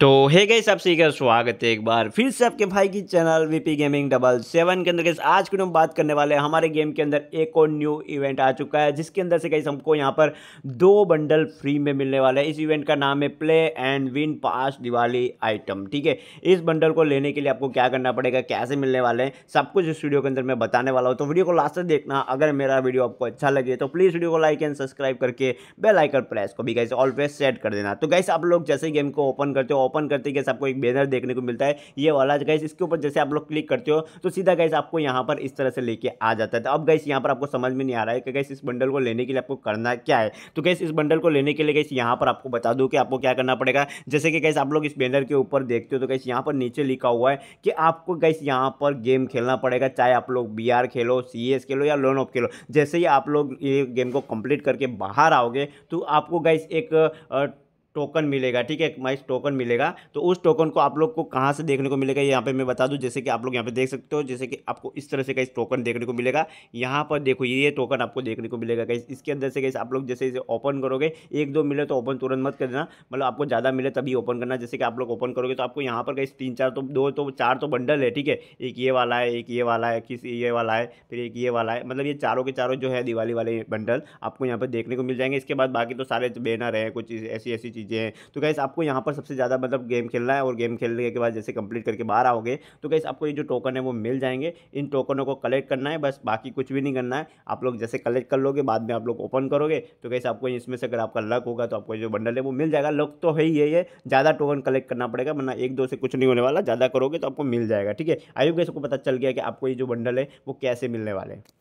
तो हे गई सब सीखा स्वागत है एक बार फिर से आपके भाई की channel VP gaming double seven के अंदर आज की हम बात करने वाले हैं हमारे गेम के अंदर एक और न्यू इवेंट आ चुका है जिसके अंदर से कहीं हमको यहाँ पर दो बंडल फ्री में मिलने वाला है इस इवेंट का नाम है play and win pass Diwali item ठीक है इस बंडल को लेने के लिए आपको क्या करना पड़ेगा कैसे मिलने वाले हैं सब कुछ इस वीडियो के अंदर मैं बताने वाला हूँ तो वीडियो को लास्ट तक देखना अगर मेरा वीडियो आपको अच्छा लगे तो प्लीज़ वीडियो को लाइक एंड सब्सक्राइब करके बेलाइकन प्रेस को भी गैस ऑलवेज सेट कर देना तो गैस आप लोग जैसे गेम को ओपन करते हो ओपन करते कैसे आपको एक बैनर देखने को मिलता है ये वाला गैस इसके ऊपर जैसे आप लोग क्लिक करते हो तो सीधा गैस आपको यहाँ पर इस तरह से लेके आ जाता है तो अब गैस यहाँ पर आपको समझ में नहीं आ रहा है कि गैस इस बंडल को लेने के लिए आपको करना क्या है तो गैस इस बंडल को लेने के लिए गैस यहाँ पर आपको बता दूँ कि आपको क्या करना पड़ेगा जैसे कि गैस आप लोग इस बैनर के ऊपर देखते हो तो गैस यहाँ पर नीचे लिखा हुआ है कि आपको गैस यहाँ पर गेम खेलना पड़ेगा चाहे आप लोग बी खेलो सी खेलो या लोन ऑफ खेलो जैसे ही आप लोग ये गेम को कंप्लीट करके बाहर आओगे तो आपको गैस एक टोकन मिलेगा ठीक है माइस टोकन मिलेगा तो उस टोकन को आप लोग को कहाँ से देखने को मिलेगा यहाँ पे मैं बता दूँ जैसे कि आप लोग यहाँ पे देख सकते हो जैसे कि आपको इस तरह से कहीं टोकन देखने को मिलेगा यहाँ पर देखो ये टोकन आपको देखने को मिलेगा कहीं इसके अंदर से कहीं आप लोग जैसे इसे ओपन करोगे एक दो मिले तो ओपन तुरंत मत कर देना मतलब आपको ज़्यादा मिले तभी ओपन करना जैसे कि आप लोग ओपन करोगे तो आपको यहाँ पर कहीं तीन चार तो दो तो चार तो बंडल है ठीक है एक ये वाला है एक ये वाला है किस ये वाला है फिर एक ये वाला है मतलब ये चारों के चारों जो है दिवाली वाले बंडल आपको यहाँ पर देखने को मिल जाएंगे इसके बाद बाकी तो सारे बैनर है कुछ ऐसी ऐसी चीज़ें हैं तो गैस आपको यहाँ पर सबसे ज़्यादा मतलब गेम खेलना है और गेम खेलने के बाद जैसे कंप्लीट करके बाहर आओगे तो गैस आपको ये जो टोकन है वो मिल जाएंगे इन टोकनों को कलेक्ट करना है बस बाकी कुछ भी नहीं करना है आप लोग जैसे कलेक्ट कर लोगे बाद में आप लोग ओपन करोगे तो गैस आपको इसमें से अगर आपका लक होगा तो आपको जो बंडल है वो मिल जाएगा लक तो है ही है ज़्यादा टोकन कलेक्ट करना पड़ेगा वरना एक दो से कुछ नहीं होने वाला ज़्यादा करोगे तो आपको मिल जाएगा ठीक है आयु गैस को पता चल गया कि आपको ये जो बंडल है वो कैसे मिलने वाले हैं